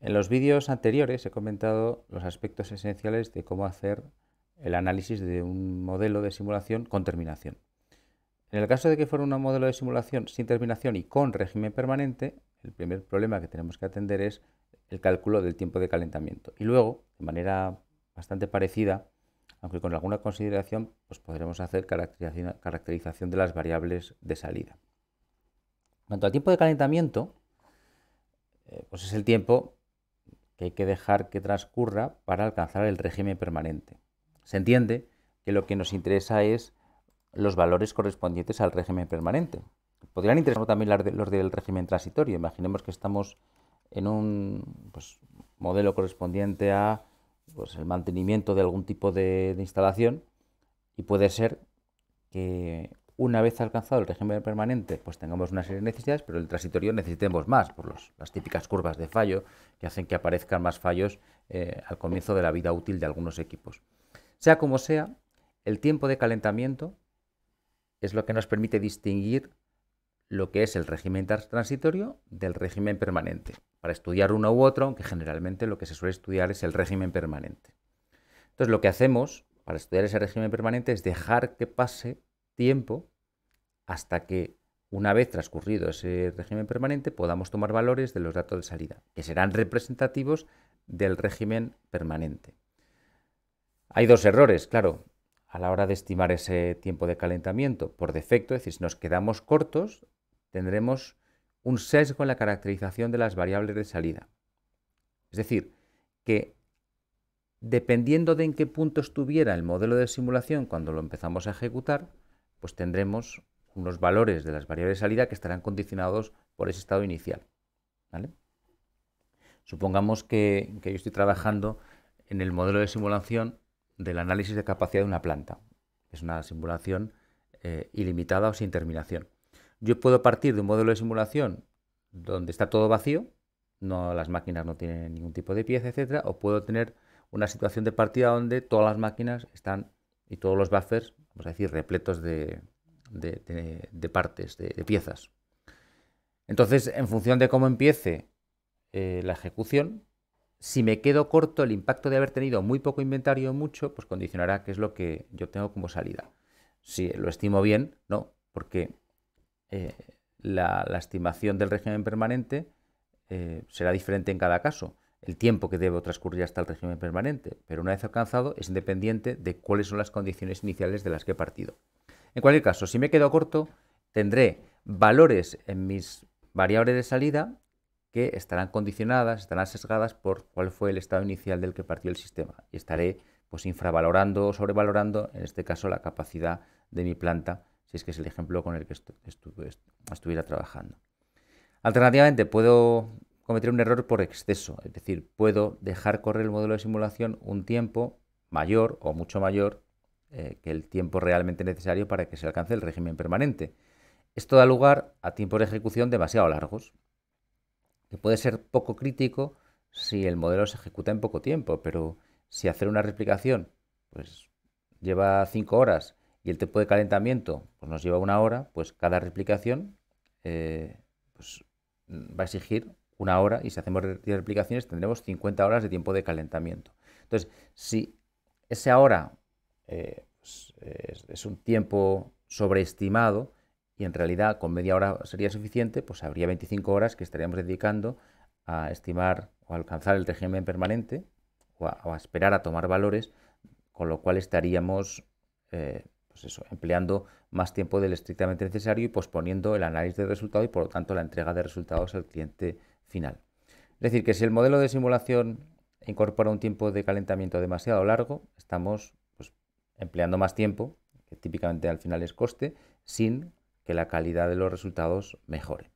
En los vídeos anteriores he comentado los aspectos esenciales de cómo hacer el análisis de un modelo de simulación con terminación. En el caso de que fuera un modelo de simulación sin terminación y con régimen permanente, el primer problema que tenemos que atender es el cálculo del tiempo de calentamiento. Y luego, de manera bastante parecida, aunque con alguna consideración, pues podremos hacer caracterización de las variables de salida. En cuanto al tiempo de calentamiento, eh, pues es el tiempo que hay que dejar que transcurra para alcanzar el régimen permanente. Se entiende que lo que nos interesa es los valores correspondientes al régimen permanente. Podrían interesarnos también los del régimen transitorio. Imaginemos que estamos en un pues, modelo correspondiente a pues, el mantenimiento de algún tipo de instalación y puede ser que una vez alcanzado el régimen permanente, pues tengamos una serie de necesidades, pero el transitorio necesitemos más, por las típicas curvas de fallo que hacen que aparezcan más fallos eh, al comienzo de la vida útil de algunos equipos. Sea como sea, el tiempo de calentamiento es lo que nos permite distinguir lo que es el régimen transitorio del régimen permanente, para estudiar uno u otro, aunque generalmente lo que se suele estudiar es el régimen permanente. Entonces lo que hacemos para estudiar ese régimen permanente es dejar que pase tiempo hasta que, una vez transcurrido ese régimen permanente, podamos tomar valores de los datos de salida, que serán representativos del régimen permanente. Hay dos errores, claro, a la hora de estimar ese tiempo de calentamiento. Por defecto, es decir, si nos quedamos cortos, tendremos un sesgo en la caracterización de las variables de salida. Es decir, que dependiendo de en qué punto estuviera el modelo de simulación cuando lo empezamos a ejecutar, pues tendremos unos valores de las variables de salida que estarán condicionados por ese estado inicial. Supongamos que, yo estoy trabajando en el modelo de simulación del análisis de capacidad de una planta. Es una simulación eh, ilimitada o sin terminación. Yo puedo partir de un modelo de simulación donde está todo vacío, no, las máquinas no tienen ningún tipo de pieza, etcétera, o puedo tener una situación de partida donde todas las máquinas están y todos los buffers vamos decir, repletos de, partes, de, piezas. Entonces, en función de cómo empiece eh, la ejecución, si me quedo corto, el impacto de haber tenido muy poco inventario o mucho, pues condicionará qué es lo que yo tengo como salida. Si lo estimo bien, no, porque eh, la, estimación del régimen permanente eh, será diferente en cada caso el tiempo que debo transcurrir hasta el régimen permanente, pero una vez alcanzado es independiente de cuáles son las condiciones iniciales de las que he partido. En cualquier caso, si me quedo corto, tendré valores en mis variables de salida que estarán condicionadas, estarán sesgadas por cuál fue el estado inicial del que partió el sistema y estaré pues infravalorando o sobrevalorando, en este caso, la capacidad de mi planta, si es que es el ejemplo con el que estuviera trabajando. Alternativamente, puedo cometer un error por exceso, es decir, puedo dejar correr el modelo de simulación un tiempo mayor o mucho mayor eh, que el tiempo realmente necesario para que se alcance el régimen permanente. Esto da lugar a tiempos de ejecución demasiado largos, que puede ser poco crítico si el modelo se ejecuta en poco tiempo, pero si hacer una replicación pues, lleva cinco horas y el tiempo de calentamiento pues, nos lleva una hora, pues cada replicación eh, pues, va a exigir una hora y si hacemos 10 replicaciones tendremos 50 horas de tiempo de calentamiento. Entonces, si esa hora eh, pues, es, un tiempo sobreestimado y en realidad con media hora sería suficiente, pues habría 25 horas que estaríamos dedicando a estimar o alcanzar el régimen permanente o a, esperar a tomar valores, con lo cual estaríamos eh, pues empleando más tiempo del estrictamente necesario y posponiendo el análisis de resultado y por lo tanto la entrega de resultados al cliente final. Es decir, que si el modelo de simulación incorpora un tiempo de calentamiento demasiado largo, estamos pues, empleando más tiempo, que típicamente al final es coste, sin que la calidad de los resultados mejore.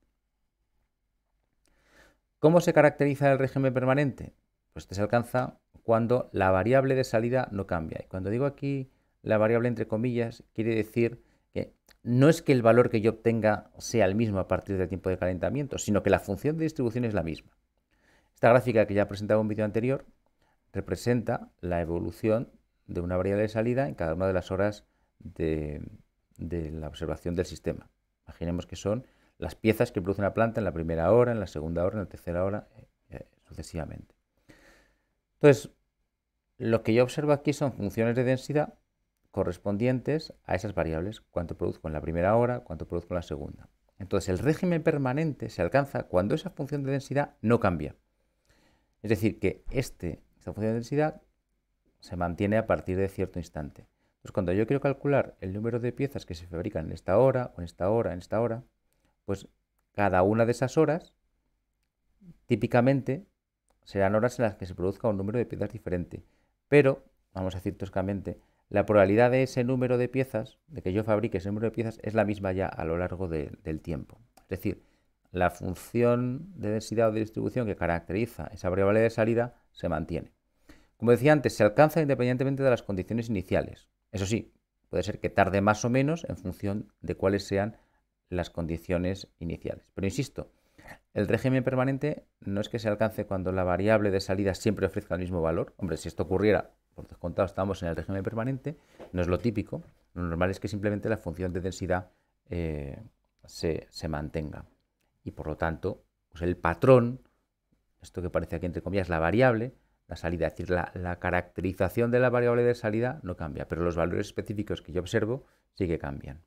¿Cómo se caracteriza el régimen permanente? Pues este se alcanza cuando la variable de salida no cambia. Y cuando digo aquí la variable entre comillas, quiere decir que no es que el valor que yo obtenga sea el mismo a partir del tiempo de calentamiento, sino que la función de distribución es la misma. Esta gráfica que ya presentaba en un vídeo anterior representa la evolución de una variable de salida en cada una de las horas de, la observación del sistema. Imaginemos que son las piezas que produce una planta en la primera hora, en la segunda hora, en la tercera hora, eh, eh, sucesivamente. Entonces, lo que yo observo aquí son funciones de densidad correspondientes a esas variables, cuánto produzco en la primera hora, cuánto produzco en la segunda. Entonces el régimen permanente se alcanza cuando esa función de densidad no cambia. Es decir, que este, esta función de densidad se mantiene a partir de cierto instante. Entonces cuando yo quiero calcular el número de piezas que se fabrican en esta hora, o en esta hora, en esta hora, pues cada una de esas horas típicamente serán horas en las que se produzca un número de piezas diferente. Pero, vamos a decir toscamente, la probabilidad de ese número de piezas, de que yo fabrique ese número de piezas, es la misma ya a lo largo del tiempo. Es decir, la función de densidad o de distribución que caracteriza esa variable de salida se mantiene. Como decía antes, se alcanza independientemente de las condiciones iniciales. Eso sí, puede ser que tarde más o menos en función de cuáles sean las condiciones iniciales. Pero insisto, el régimen permanente no es que se alcance cuando la variable de salida siempre ofrezca el mismo valor. Hombre, si esto ocurriera, por descontado estamos en el régimen permanente, no es lo típico, lo normal es que simplemente la función de densidad eh, se, mantenga. Y por lo tanto, pues el patrón, esto que parece aquí entre comillas la variable, la salida, es decir, la caracterización de la variable de salida no cambia, pero los valores específicos que yo observo sí que cambian.